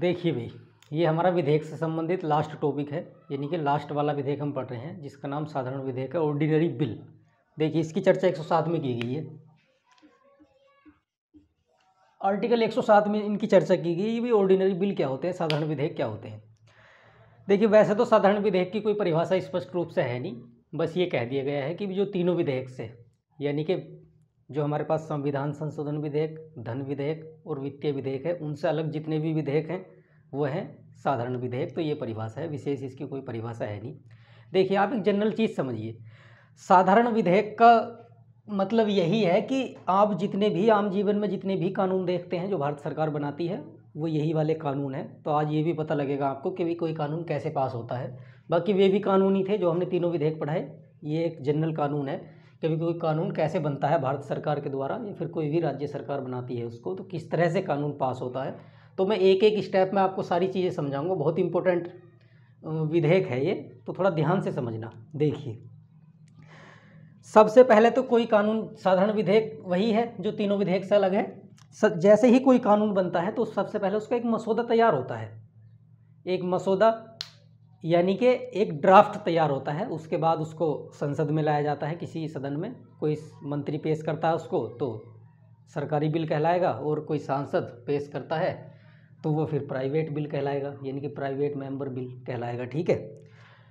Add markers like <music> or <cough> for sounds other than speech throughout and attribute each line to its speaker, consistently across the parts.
Speaker 1: देखिए भाई ये हमारा विधेयक से संबंधित लास्ट टॉपिक है यानी कि लास्ट वाला विधेयक हम पढ़ रहे हैं जिसका नाम साधारण विधेयक है ऑर्डिनरी बिल देखिए इसकी चर्चा 107 में की गई है आर्टिकल 107 में इनकी चर्चा की गई ये भी ऑर्डिनरी बिल क्या होते हैं साधारण विधेयक क्या होते हैं देखिए वैसे तो साधारण विधेयक की कोई परिभाषा स्पष्ट रूप से है नहीं बस ये कह दिया गया है कि जो तीनों विधेयक से यानी कि जो हमारे पास संविधान संशोधन विधेयक धन विधेयक और वित्तीय विधेयक है उनसे अलग जितने भी विधेयक हैं वो हैं साधारण विधेयक तो ये परिभाषा है विशेष इसकी कोई परिभाषा है नहीं देखिए आप एक जनरल चीज़ समझिए साधारण विधेयक का मतलब यही है कि आप जितने भी आम जीवन में जितने भी कानून देखते हैं जो भारत सरकार बनाती है वो यही वाले कानून हैं तो आज ये भी पता लगेगा आपको कि भी कोई कानून कैसे पास होता है बाकी वे भी कानून ही थे जो हमने तीनों विधेयक पढ़ाए ये एक जनरल कानून है कभी कोई कानून कैसे बनता है भारत सरकार के द्वारा या फिर कोई भी राज्य सरकार बनाती है उसको तो किस तरह से कानून पास होता है तो मैं एक एक स्टेप में आपको सारी चीज़ें समझाऊंगा बहुत इंपॉर्टेंट विधेयक है ये तो थोड़ा ध्यान से समझना देखिए सबसे पहले तो कोई कानून साधारण विधेयक वही है जो तीनों विधेयक से अलग है जैसे ही कोई कानून बनता है तो सबसे पहले उसका एक मसौदा तैयार होता है एक मसौदा यानी कि एक ड्राफ्ट तैयार होता है उसके बाद उसको संसद में लाया जाता है किसी सदन में कोई मंत्री पेश करता है उसको तो सरकारी बिल कहलाएगा और कोई सांसद पेश करता है तो वो फिर प्राइवेट बिल कहलाएगा यानी कि प्राइवेट मेंबर बिल कहलाएगा ठीक है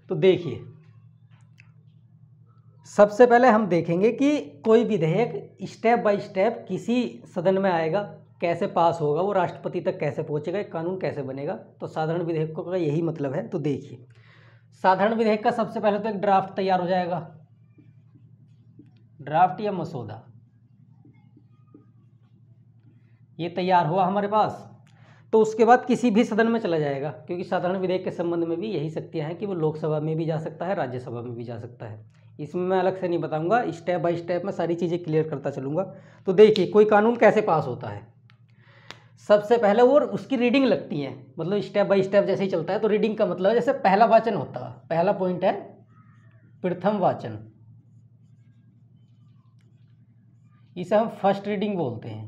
Speaker 1: तो देखिए सबसे पहले हम देखेंगे कि कोई विधेयक स्टेप बाय स्टेप किसी सदन में आएगा कैसे पास होगा वो राष्ट्रपति तक कैसे पहुँचेगा एक कानून कैसे बनेगा तो साधारण विधेयकों का यही मतलब है तो देखिए साधारण विधेयक का सबसे पहले तो एक ड्राफ्ट तैयार हो जाएगा ड्राफ्ट या मसौदा ये तैयार हुआ हमारे पास तो उसके बाद किसी भी सदन में चला जाएगा क्योंकि साधारण विधेयक के संबंध में भी यही शक्तियाँ हैं कि वो लोकसभा में भी जा सकता है राज्यसभा में भी जा सकता है इसमें मैं अलग से नहीं बताऊंगा स्टेप बाय स्टेप मैं सारी चीज़ें क्लियर करता चलूँगा तो देखिए कोई कानून कैसे पास होता है सबसे पहले वो उसकी रीडिंग लगती है मतलब स्टेप बाय स्टेप जैसे ही चलता है तो रीडिंग का मतलब है जैसे पहला वाचन होता है पहला पॉइंट है प्रथम वाचन इसे हम फर्स्ट रीडिंग बोलते हैं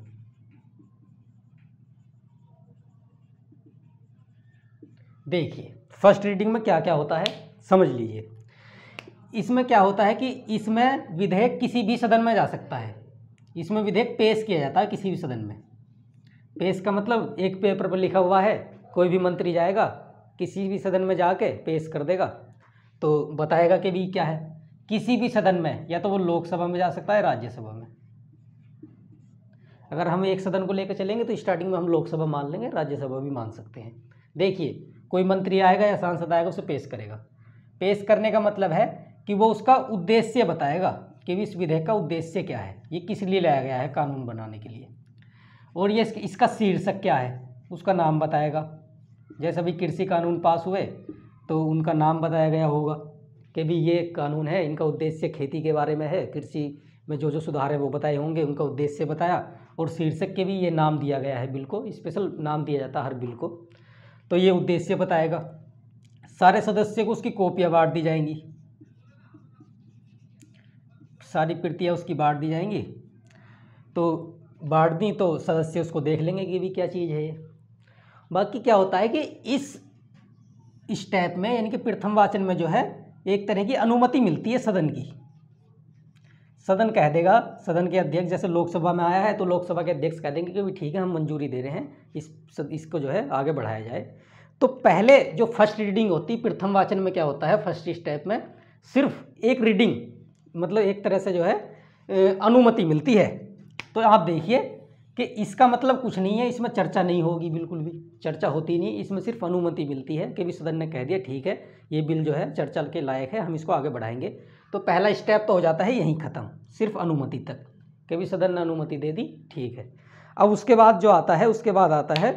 Speaker 1: देखिए फर्स्ट रीडिंग में क्या क्या होता है समझ लीजिए इसमें क्या होता है कि इसमें विधेयक किसी भी सदन में जा सकता है इसमें विधेयक पेश किया जाता है किसी भी सदन में पेश का मतलब एक पेपर पर लिखा हुआ है कोई भी मंत्री जाएगा किसी भी सदन में जाके पेश कर देगा तो बताएगा कि भी क्या है किसी भी सदन में या तो वो लोकसभा में जा सकता है राज्यसभा में अगर हम एक सदन को लेकर चलेंगे तो स्टार्टिंग में हम लोकसभा मान लेंगे राज्यसभा भी मान सकते हैं देखिए कोई मंत्री आएगा या सांसद आएगा उसे पेश करेगा पेश करने का मतलब है कि वो उसका उद्देश्य बताएगा कि इस विधेयक का उद्देश्य क्या है ये किस लिए लाया गया है कानून बनाने के लिए और ये इसका शीर्षक क्या है उसका नाम बताएगा जैसे अभी कृषि कानून पास हुए तो उनका नाम बताया गया होगा कि भी ये कानून है इनका उद्देश्य खेती के बारे में है कृषि में जो जो सुधार है वो बताए होंगे उनका उद्देश्य बताया और शीर्षक के भी ये नाम दिया गया है बिल को स्पेशल नाम दिया जाता है हर बिल को तो ये उद्देश्य बताएगा सारे सदस्य को उसकी कॉपियाँ बांट दी जाएंगी सारी प्रतियाँ उसकी बांट दी जाएंगी तो बांट दी तो सदस्य उसको देख लेंगे कि भी क्या चीज़ है बाकी क्या होता है कि इस स्टेप में यानी कि प्रथम वाचन में जो है एक तरह की अनुमति मिलती है सदन की सदन कह देगा सदन के अध्यक्ष जैसे लोकसभा में आया है तो लोकसभा के अध्यक्ष कह देंगे कि भी ठीक है हम मंजूरी दे रहे हैं इस सद इसको जो है आगे बढ़ाया जाए तो पहले जो फर्स्ट रीडिंग होती है प्रथम वाचन में क्या होता है फर्स्ट स्टेप में सिर्फ एक रीडिंग मतलब एक तरह से जो है अनुमति मिलती है तो आप देखिए कि इसका मतलब कुछ नहीं है इसमें चर्चा नहीं होगी बिल्कुल भी चर्चा होती नहीं इसमें सिर्फ अनुमति मिलती है कि भी सदन ने कह दिया ठीक है ये बिल जो है चर्चा के लायक है हम इसको आगे बढ़ाएंगे तो पहला स्टेप तो हो जाता है यहीं ख़त्म सिर्फ अनुमति तक कि भी सदन ने अनुमति दे दी ठीक है अब उसके बाद जो आता है उसके बाद आता है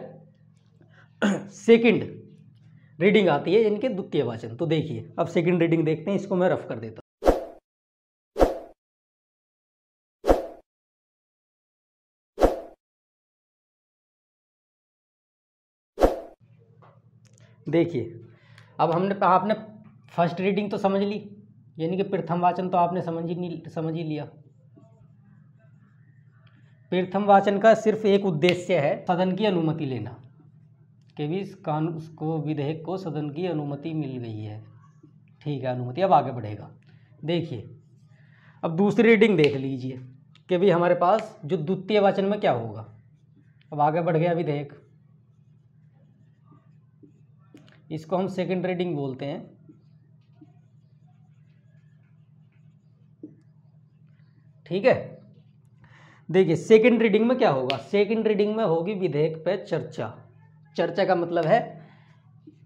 Speaker 1: सेकेंड <clears throat> रीडिंग आती है इनके द्वितीय वाचन तो देखिए अब सेकेंड रीडिंग देखते हैं इसको मैं रफ कर देता हूँ देखिए अब हमने आपने फर्स्ट रीडिंग तो समझ ली यानी कि प्रथम वाचन तो आपने समझ ही नहीं समझ ही लिया प्रथम वाचन का सिर्फ एक उद्देश्य है सदन की अनुमति लेना के भी कानून को विधेयक को सदन की अनुमति मिल गई है ठीक है अनुमति अब आगे बढ़ेगा देखिए अब दूसरी रीडिंग देख लीजिए कि भी हमारे पास जो द्वितीय वाचन में क्या होगा अब आगे बढ़ गया विधेयक इसको हम सेकेंड रीडिंग बोलते हैं ठीक है देखिए सेकेंड रीडिंग में क्या होगा सेकेंड रीडिंग में होगी विधेयक पर चर्चा चर्चा का मतलब है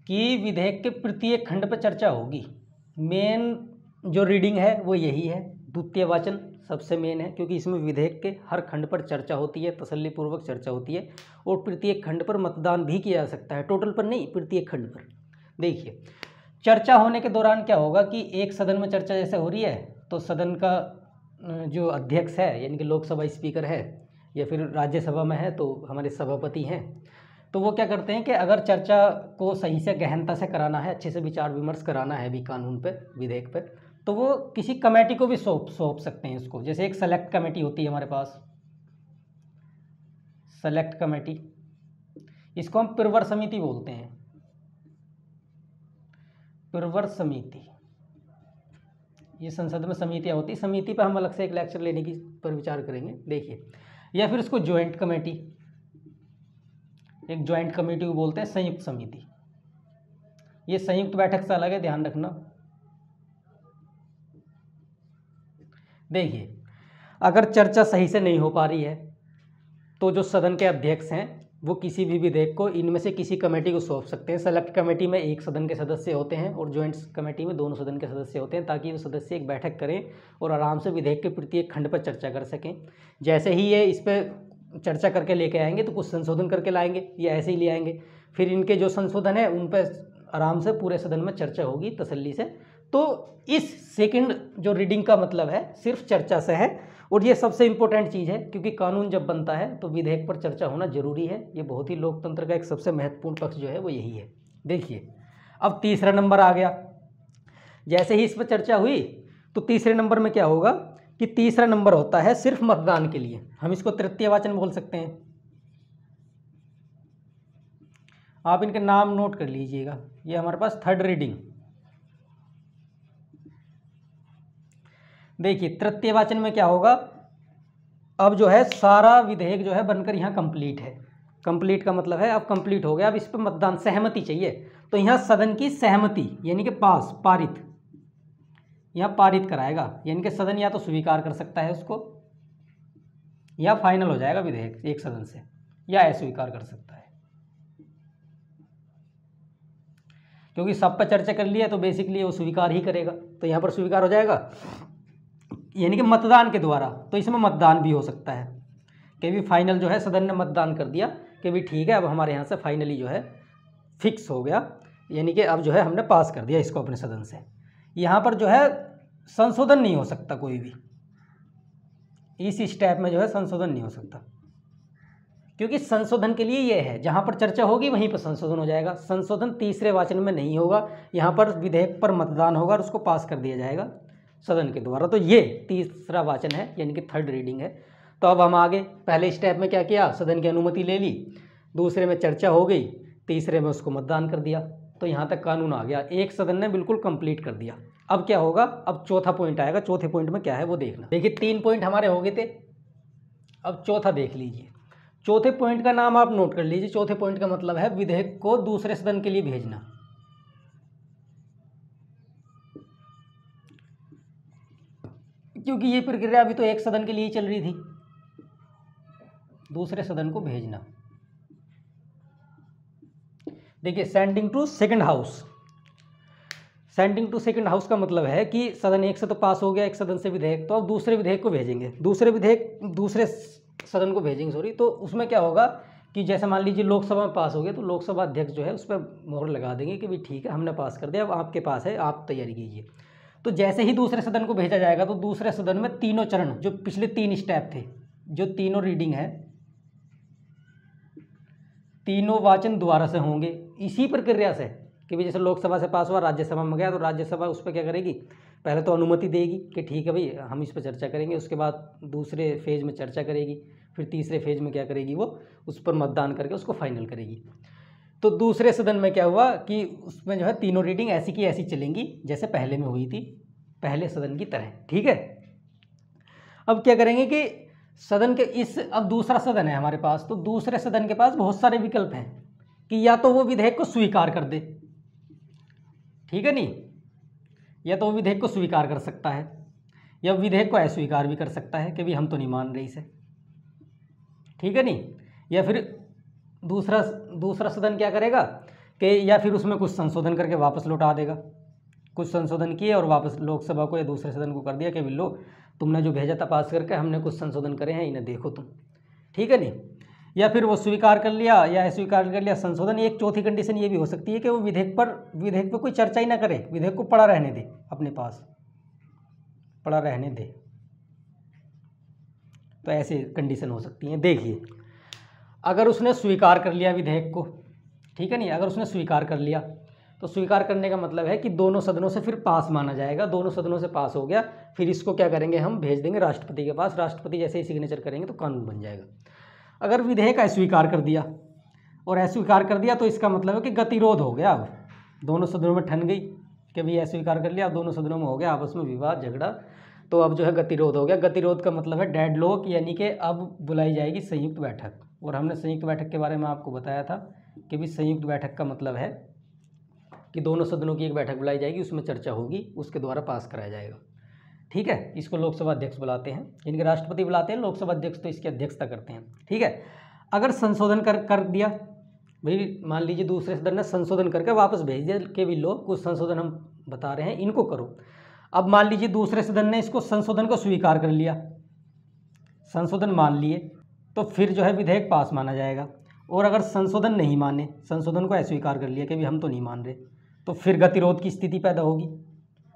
Speaker 1: कि विधेयक के प्रत्येक खंड पर चर्चा होगी मेन जो रीडिंग है वो यही है द्वितीय वाचन सबसे मेन है क्योंकि इसमें विधेयक के हर खंड पर चर्चा होती है तसल्लीपूर्वक चर्चा होती है और प्रत्येक खंड पर मतदान भी किया जा सकता है टोटल पर नहीं प्रत्येक खंड पर देखिए चर्चा होने के दौरान क्या होगा कि एक सदन में चर्चा जैसे हो रही है तो सदन का जो अध्यक्ष है यानी कि लोकसभा स्पीकर है या फिर राज्यसभा में है तो हमारे सभापति हैं तो वो क्या करते हैं कि अगर चर्चा को सही से गहनता से कराना है अच्छे से विचार विमर्श कराना है भी कानून पर विधेयक पर तो वो किसी कमेटी को भी सौंप सौंप सकते हैं इसको जैसे एक सेलेक्ट कमेटी होती है हमारे पास सेलेक्ट कमेटी इसको हम प्रवर समिति बोलते हैं प्रवर समिति ये संसद में समितियाँ होती है समिति पर हम अलग से एक लेक्चर लेने की पर विचार करेंगे देखिए या फिर उसको ज्वाइंट कमेटी एक ज्वाइंट कमेटी को बोलते हैं संयुक्त समिति ये संयुक्त बैठक से अलग है ध्यान रखना देखिए अगर चर्चा सही से नहीं हो पा रही है तो जो सदन के अध्यक्ष हैं वो किसी भी विधेयक को इनमें से किसी कमेटी को सौंप सकते हैं सेलेक्ट कमेटी में एक सदन के सदस्य होते हैं और ज्वाइंट कमेटी में दोनों सदन के सदस्य होते हैं ताकि वो सदस्य एक बैठक करें और आराम से विधेयक के प्रति एक खंड पर चर्चा कर सकें जैसे ही ये इस पर चर्चा करके लेके आएंगे तो कुछ संशोधन करके लाएंगे या ऐसे ही ले आएंगे फिर इनके जो संशोधन है उन पर आराम से पूरे सदन में चर्चा होगी तसली से तो इस सेकेंड जो रीडिंग का मतलब है सिर्फ चर्चा से है और ये सबसे इम्पोर्टेंट चीज़ है क्योंकि कानून जब बनता है तो विधेयक पर चर्चा होना जरूरी है ये बहुत ही लोकतंत्र का एक सबसे महत्वपूर्ण पक्ष जो है वो यही है देखिए अब तीसरा नंबर आ गया जैसे ही इस पर चर्चा हुई तो तीसरे नंबर में क्या होगा कि तीसरा नंबर होता है सिर्फ मतदान के लिए हम इसको तृतीय वाचन बोल सकते हैं आप इनके नाम नोट कर लीजिएगा ये हमारे पास थर्ड रीडिंग देखिए तृतीय वाचन में क्या होगा अब जो है सारा विधेयक जो है बनकर यहाँ कंप्लीट है कंप्लीट का मतलब है अब कंप्लीट हो गया अब इस पर मतदान सहमति चाहिए तो यहाँ सदन की सहमति यानी कि पास पारित यहाँ पारित कराएगा यानी कि सदन या तो स्वीकार कर सकता है उसको या फाइनल हो जाएगा विधेयक एक सदन से या अस्वीकार कर सकता है क्योंकि सब पर चर्चा कर लिया तो बेसिकली वो स्वीकार ही करेगा तो यहाँ पर स्वीकार हो जाएगा यानी कि मतदान के द्वारा तो इसमें मतदान भी हो सकता है कि भी फाइनल जो है सदन ने मतदान कर दिया कि भी ठीक है अब हमारे यहाँ से फाइनली जो है फिक्स हो गया यानी कि अब जो है हमने पास कर दिया इसको अपने सदन से यहाँ पर जो है संशोधन नहीं हो सकता कोई भी इस स्टेप में जो है संशोधन नहीं हो सकता क्योंकि संशोधन के लिए यह है जहाँ पर चर्चा होगी वहीं पर संशोधन हो जाएगा संशोधन तीसरे वाचन में नहीं होगा यहाँ पर विधेयक पर मतदान होगा और उसको पास कर दिया जाएगा सदन के द्वारा तो ये तीसरा वाचन है यानी कि थर्ड रीडिंग है तो अब हम आगे पहले स्टेप में क्या किया सदन की अनुमति ले ली दूसरे में चर्चा हो गई तीसरे में उसको मतदान कर दिया तो यहाँ तक कानून आ गया एक सदन ने बिल्कुल कंप्लीट कर दिया अब क्या होगा अब चौथा पॉइंट आएगा चौथे पॉइंट में क्या है वो देखना देखिए तीन पॉइंट हमारे हो गए थे अब चौथा देख लीजिए चौथे पॉइंट का नाम आप नोट कर लीजिए चौथे पॉइंट का मतलब है विधेयक को दूसरे सदन के लिए भेजना क्योंकि ये प्रक्रिया अभी तो एक सदन के लिए ही चल रही थी दूसरे सदन को भेजना देखिए sending to second house sending to second house का मतलब है कि सदन एक से तो पास हो गया एक सदन से विधेयक तो अब दूसरे विधेयक को भेजेंगे दूसरे विधेयक दूसरे सदन को भेजेंगे सॉरी तो उसमें क्या होगा कि जैसे मान लीजिए लोकसभा में पास हो गया तो लोकसभा अध्यक्ष जो है उस पर मोहर लगा देंगे कि भाई ठीक है हमने पास कर दिया अब आपके पास है आप तैयारी कीजिए तो जैसे ही दूसरे सदन को भेजा जाएगा तो दूसरे सदन में तीनों चरण जो पिछले तीन स्टेप थे जो तीनों रीडिंग है तीनों वाचन दोबारा से होंगे इसी प्रक्रिया से कि भाई जैसे लोकसभा से पास हुआ राज्यसभा में गया तो राज्यसभा उस पर क्या करेगी पहले तो अनुमति देगी कि ठीक है भाई हम इस पर चर्चा करेंगे उसके बाद दूसरे फेज में चर्चा करेगी फिर तीसरे फेज में क्या करेगी वो उस पर मतदान करके उसको फाइनल करेगी तो दूसरे सदन में क्या हुआ कि उसमें जो है तीनों रीडिंग ऐसी की ऐसी चलेंगी जैसे पहले में हुई थी पहले सदन की तरह ठीक है अब क्या करेंगे कि सदन के इस अब दूसरा सदन है हमारे पास तो दूसरे सदन के पास बहुत सारे विकल्प हैं कि या तो वो विधेयक को स्वीकार कर दे ठीक है नहीं या तो वो विधेयक को स्वीकार कर सकता है या विधेयक को अस्वीकार भी कर सकता है कि भाई हम तो नहीं मान रहे इसे ठीक है नहीं या फिर दूसरा दूसरा सदन क्या करेगा कि या फिर उसमें कुछ संशोधन करके वापस लौटा देगा कुछ संशोधन किए और वापस लोकसभा को या दूसरे सदन को कर दिया कि बिल्लो तुमने जो भेजा था पास करके हमने कुछ संशोधन करे हैं इन्हें देखो तुम ठीक है नहीं या फिर वो स्वीकार कर लिया या अस्वीकार कर लिया संशोधन एक चौथी कंडीशन ये भी हो सकती है कि वो विधेयक पर विधेयक पर कोई चर्चा ही ना करे विधेयक को पड़ा रहने दे अपने पास पड़ा रहने दे तो ऐसे कंडीशन हो सकती हैं देखिए अगर उसने स्वीकार कर लिया विधेयक को ठीक है नहीं अगर उसने स्वीकार कर लिया तो स्वीकार करने का मतलब है कि दोनों सदनों से फिर पास माना जाएगा दोनों सदनों से पास हो गया फिर इसको क्या करेंगे हम भेज देंगे राष्ट्रपति के पास राष्ट्रपति जैसे ही सिग्नेचर करेंगे तो कानून बन जाएगा अगर विधेयक अस्वीकार कर दिया और अस्वीकार कर दिया तो इसका मतलब है कि गतिरोध हो गया अब दोनों सदनों में ठन गई कि भाई अस्वीकार कर लिया अब दोनों सदनों में हो गया आपस में विवाद झगड़ा तो अब जो है गतिरोध हो गया गतिरोध का मतलब है डेड लॉक यानी कि अब बुलाई जाएगी संयुक्त बैठक और हमने संयुक्त बैठक के बारे में आपको बताया था कि भी संयुक्त बैठक का मतलब है कि दोनों सदनों की एक बैठक बुलाई जाएगी उसमें चर्चा होगी उसके द्वारा पास कराया जाएगा ठीक है इसको लोकसभा अध्यक्ष बुलाते हैं इनके राष्ट्रपति बुलाते हैं लोकसभा अध्यक्ष तो इसकी अध्यक्षता करते हैं ठीक है अगर संशोधन कर कर दिया भाई मान लीजिए दूसरे सदन ने संशोधन करके वापस भेज दिया के भी लोग कुछ संशोधन हम बता रहे हैं इनको करो अब मान लीजिए दूसरे सदन ने इसको संशोधन को स्वीकार कर लिया संशोधन मान लिए तो फिर जो है विधेयक पास माना जाएगा और अगर संशोधन नहीं माने संशोधन को अस्वीकार कर लिया कि भी हम तो नहीं मान रहे तो फिर गतिरोध की स्थिति पैदा होगी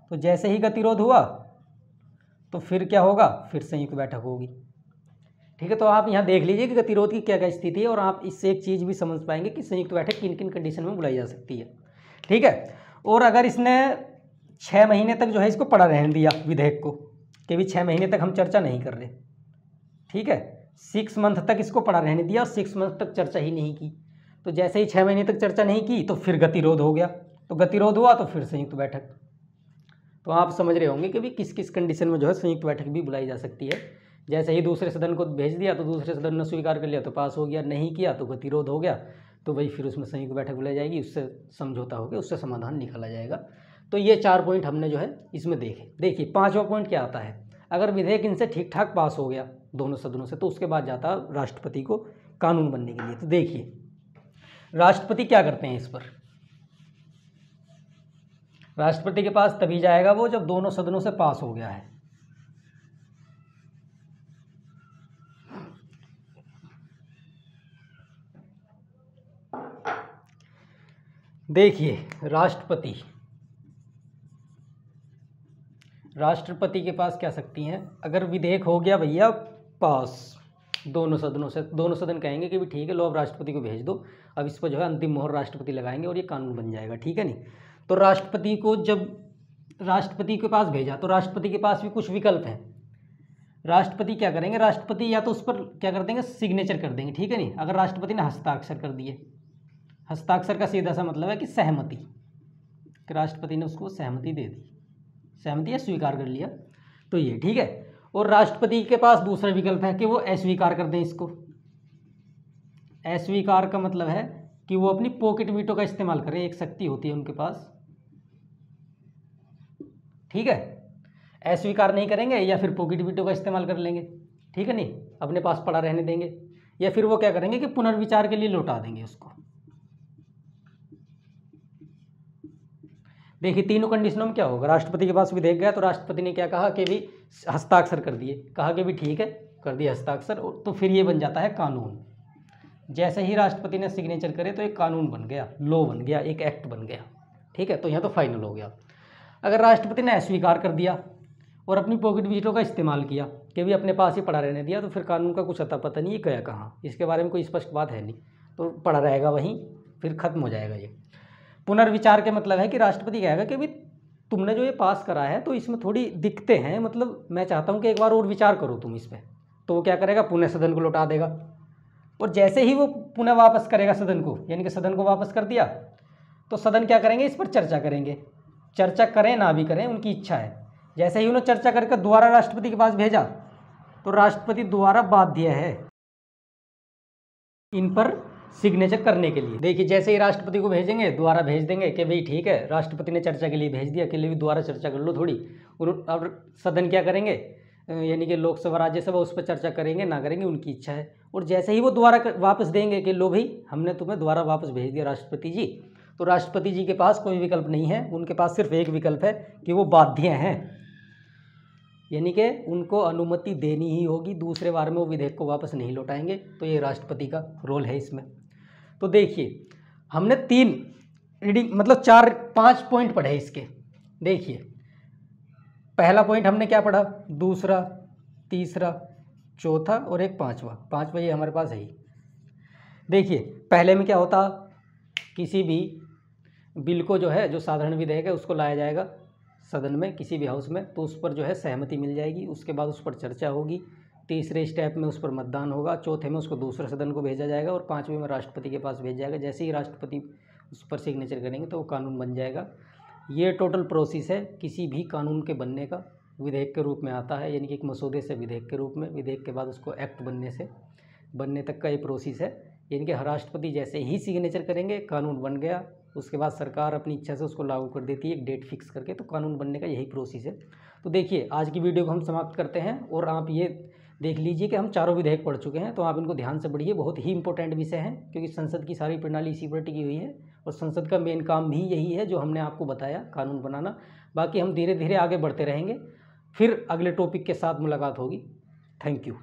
Speaker 1: तो जैसे ही गतिरोध हुआ तो फिर क्या होगा फिर संयुक्त बैठक होगी ठीक है तो आप यहाँ देख लीजिए कि गतिरोध की क्या क्या स्थिति है और आप इससे एक चीज़ भी समझ पाएंगे कि संयुक्त बैठक किन किन कंडीशन में बुलाई जा सकती है ठीक है और अगर इसने छः महीने तक जो है इसको पड़ा रहने दिया विधेयक को कि भी छः महीने तक हम चर्चा नहीं कर रहे ठीक है सिक्स मंथ तक इसको पढ़ा रहने दिया और सिक्स मंथ तक चर्चा ही नहीं की तो जैसे ही छः महीने तक चर्चा नहीं की तो फिर गतिरोध हो गया तो गतिरोध हुआ तो फिर संयुक्त बैठक तो आप समझ रहे होंगे कि भी किस किस कंडीशन में जो है संयुक्त बैठक भी बुलाई जा सकती है जैसे ही दूसरे सदन को भेज दिया तो दूसरे सदन ने स्वीकार कर लिया तो पास हो गया नहीं किया तो गतिरोध हो गया तो भाई फिर उसमें संयुक्त बैठक बुलाई जाएगी उससे समझौता हो गया उससे समाधान निकाला जाएगा तो ये चार पॉइंट हमने जो है इसमें देखे देखिए पाँचवा पॉइंट क्या आता है अगर विधेयक इनसे ठीक ठाक पास हो गया दोनों सदनों से तो उसके बाद जाता राष्ट्रपति को कानून बनने के लिए तो देखिए राष्ट्रपति क्या करते हैं इस पर राष्ट्रपति के पास तभी जाएगा वो जब दोनों सदनों से पास हो गया है देखिए राष्ट्रपति राष्ट्रपति के पास क्या सकती हैं अगर विधेयक हो गया भैया पास दोनों सदनों से दोनों सदन कहेंगे कि भी ठीक है लो अब राष्ट्रपति को भेज दो अब इस पर जो है अंतिम मोहर राष्ट्रपति लगाएंगे और ये कानून बन जाएगा ठीक है नहीं तो राष्ट्रपति को जब राष्ट्रपति के पास भेजा तो राष्ट्रपति के पास भी कुछ विकल्प हैं राष्ट्रपति क्या करेंगे राष्ट्रपति या तो उस पर क्या कर देंगे सिग्नेचर कर देंगे ठीक है नहीं अगर राष्ट्रपति ने हस्ताक्षर कर दिए हस्ताक्षर का सीधा सा मतलब है कि सहमति कि राष्ट्रपति ने उसको सहमति दे दी सहमति या स्वीकार कर लिया तो ये ठीक है और राष्ट्रपति के पास दूसरा विकल्प है कि वो अस्वीकार कर दें इसको अस्वीकार का मतलब है कि वो अपनी पॉकेट वीटो का इस्तेमाल करें एक शक्ति होती है उनके पास ठीक है अस्वीकार नहीं करेंगे या फिर पॉकेट वीटो का इस्तेमाल कर लेंगे ठीक है नहीं अपने पास पड़ा रहने देंगे या फिर वो क्या करेंगे कि पुनर्विचार के लिए लौटा देंगे उसको देखिए तीनों कंडीशनों में क्या होगा राष्ट्रपति के पास भी देख गया तो राष्ट्रपति ने क्या कहा कि भी हस्ताक्षर कर दिए कहा कि भी ठीक है कर दिए हस्ताक्षर तो फिर ये बन जाता है कानून जैसे ही राष्ट्रपति ने सिग्नेचर करे तो एक कानून बन गया लॉ बन गया एक एक्ट बन गया ठीक है तो यहाँ तो फाइनल हो गया अगर राष्ट्रपति ने अस्वीकार कर दिया और अपनी पॉकेट विजिटों का इस्तेमाल किया कि भी अपने पास ही पड़ा रहने दिया तो फिर कानून का कुछ अता पता नहीं ये गया कहाँ इसके बारे में कोई स्पष्ट बात है नहीं तो पड़ा रहेगा वहीं फिर ख़त्म हो जाएगा ये पुनर्विचार के मतलब है कि राष्ट्रपति कहेगा कि भाई तुमने जो ये पास करा है तो इसमें थोड़ी दिक्कतें हैं मतलब मैं चाहता हूँ कि एक बार और विचार करो तुम इस पर तो वो क्या करेगा पुनः सदन को लौटा देगा और जैसे ही वो पुनः वापस करेगा सदन को यानी कि सदन को वापस कर दिया तो सदन क्या करेंगे इस पर चर्चा करेंगे चर्चा करें ना भी करें उनकी इच्छा है जैसे ही उन्होंने चर्चा करके दोबारा राष्ट्रपति के पास भेजा तो राष्ट्रपति दोबारा बाध्य है इन पर सिग्नेचर करने के लिए देखिए जैसे ही राष्ट्रपति को भेजेंगे दोबारा भेज देंगे कि भाई ठीक है राष्ट्रपति ने चर्चा के लिए भेज दिया अकेले लिए दोबारा चर्चा कर लो थोड़ी और सदन क्या करेंगे यानी कि लोकसभा राज्यसभा उस पर चर्चा करेंगे ना करेंगे उनकी इच्छा है और जैसे ही वो दोबारा वापस देंगे कि लो भाई हमने तुम्हें दोबारा वापस भेज दिया राष्ट्रपति जी तो राष्ट्रपति जी के पास कोई विकल्प नहीं है उनके पास सिर्फ एक विकल्प है कि वो बाध्य हैं यानी कि उनको अनुमति देनी ही होगी दूसरे बार में वो विधेयक को वापस नहीं लौटाएंगे तो ये राष्ट्रपति का रोल है इसमें तो देखिए हमने तीन रीडिंग मतलब चार पांच पॉइंट पढ़े इसके देखिए पहला पॉइंट हमने क्या पढ़ा दूसरा तीसरा चौथा और एक पांचवा पांचवा ये हमारे पास है ही देखिए पहले में क्या होता किसी भी बिल को जो है जो साधारण विधेयक है उसको लाया जाएगा सदन में किसी भी हाउस में तो उस पर जो है सहमति मिल जाएगी उसके बाद उस पर चर्चा होगी तीसरे स्टेप में उस पर मतदान होगा चौथे में उसको दूसरे सदन को भेजा जाएगा और पाँचवें में राष्ट्रपति के पास भेजा जाएगा जैसे ही राष्ट्रपति उस पर सिग्नेचर करेंगे तो वो कानून बन जाएगा ये टोटल प्रोसेस है किसी भी कानून के बनने का विधेयक के रूप में आता है यानी कि एक मसौदे से विधेयक के रूप में विधेयक के बाद उसको एक्ट बनने से बनने तक का ये प्रोसेस है यानी कि राष्ट्रपति जैसे ही सिग्नेचर करेंगे कानून बन गया उसके बाद सरकार अपनी इच्छा से उसको लागू कर देती है एक डेट फिक्स करके तो कानून बनने का यही प्रोसेस है तो देखिए आज की वीडियो को हम समाप्त करते हैं और आप ये देख लीजिए कि हम चारों विधेयक पढ़ चुके हैं तो आप इनको ध्यान से पढ़िए बहुत ही इंपॉर्टेंट विषय है क्योंकि संसद की सारी प्रणाली इसी पर टिकी हुई है और संसद का मेन काम भी यही है जो हमने आपको बताया कानून बनाना बाकी हम धीरे धीरे आगे बढ़ते रहेंगे फिर अगले टॉपिक के साथ मुलाकात होगी थैंक यू